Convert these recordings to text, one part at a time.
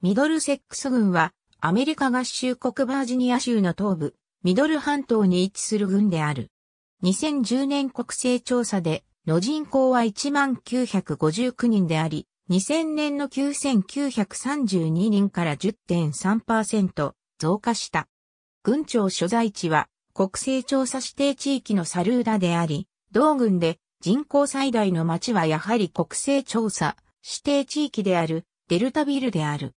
ミドルセックス軍は、アメリカ合衆国バージニア州の東部、ミドル半島に位置する軍である。2010年国勢調査で、の人口は1959人であり、2000年の9932人から10.3%増加した。軍庁所在地は国勢調査指定地域のサルーダであり、同軍で人口最大の町はやはり国勢調査指定地域であるデルタビルである。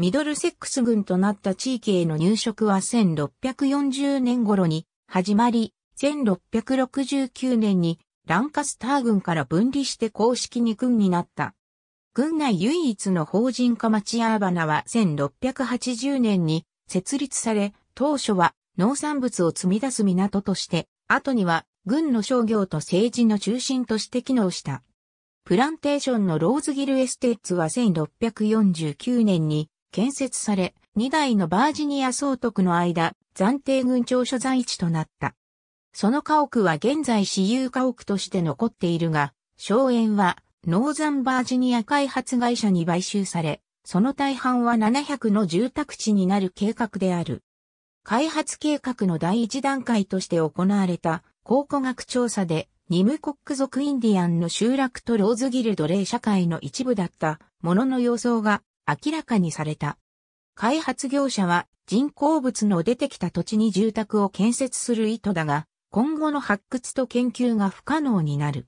ミドルセックス軍となった地域への入植は1640年頃に始まり、1669年にランカスター軍から分離して公式に軍になった。軍内唯一の法人化町アーバナは1680年に設立され、当初は農産物を積み出す港として、後には軍の商業と政治の中心として機能した。プランテーションのローズギルエステッツは1649年に建設され、2代のバージニア総督の間、暫定軍庁所在地となった。その家屋は現在私有家屋として残っているが、荘園はノーザンバージニア開発会社に買収され、その大半は700の住宅地になる計画である。開発計画の第一段階として行われた考古学調査で、ニムコック族インディアンの集落とローズギルド霊社会の一部だったものの様相が明らかにされた。開発業者は人工物の出てきた土地に住宅を建設する意図だが、今後の発掘と研究が不可能になる。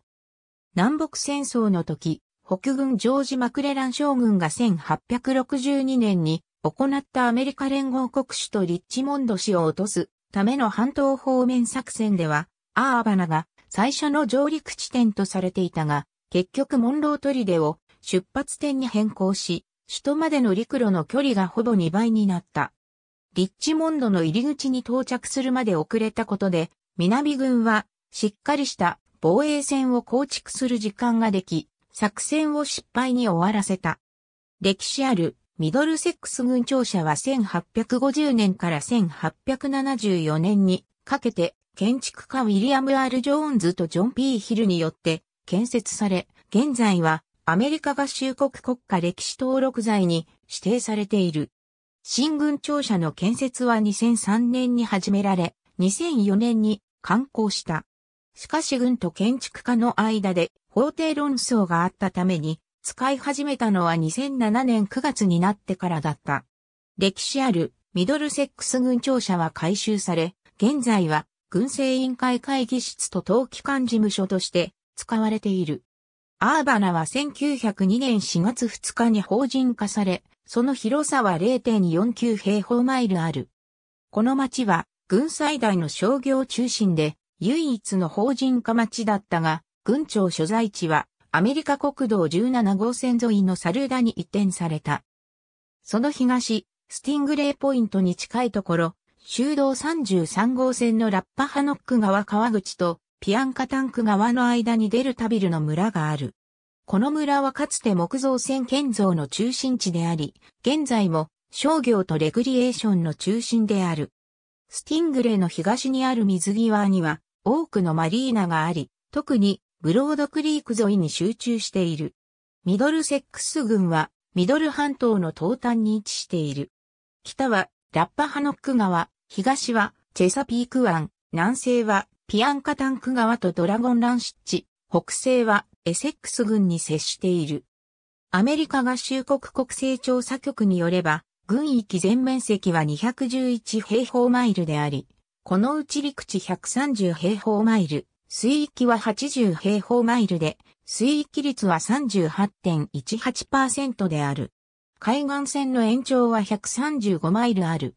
南北戦争の時、北軍ジョージ・マクレラン将軍が1862年に行ったアメリカ連合国主とリッチモンド氏を落とすための半島方面作戦では、アーバナが最初の上陸地点とされていたが、結局モンロー砦を出発点に変更し、首都までの陸路の距離がほぼ2倍になった。リッチモンドの入り口に到着するまで遅れたことで、南軍はしっかりした防衛線を構築する時間ができ、作戦を失敗に終わらせた。歴史あるミドルセックス軍庁舎は1850年から1874年にかけて建築家ウィリアム・アール・ジョーンズとジョン・ピー・ヒルによって建設され、現在はアメリカ合衆国国家歴史登録財に指定されている。新軍庁舎の建設は2003年に始められ、2004年に完工した。しかし軍と建築家の間で法廷論争があったために、使い始めたのは2007年9月になってからだった。歴史あるミドルセックス軍庁舎は改修され、現在は軍政委員会会議室と登記官事務所として使われている。アーバナは1902年4月2日に法人化され、その広さは0.49平方マイルある。この町は、軍最大の商業中心で、唯一の法人化町だったが、軍庁所在地は、アメリカ国道17号線沿いのサルーダに移転された。その東、スティングレーポイントに近いところ、修道33号線のラッパハノック川川口とピアンカタンク側の間にデルタビルの村がある。この村はかつて木造船建造の中心地であり、現在も商業とレクリエーションの中心である。スティングレーの東にある水際には多くのマリーナがあり、特にブロードクリーク沿いに集中している。ミドルセックス群はミドル半島の東端に位置している。北はラッパハノック川、東はチェサピーク湾、南西はピアンカタンク川とドラゴンランシッチ、北西はエセックス軍に接している。アメリカ合衆国国勢調査局によれば、軍域全面積は211平方マイルであり、このうち陸地130平方マイル、水域は80平方マイルで、水域率は38.18%である。海岸線の延長は135マイルある。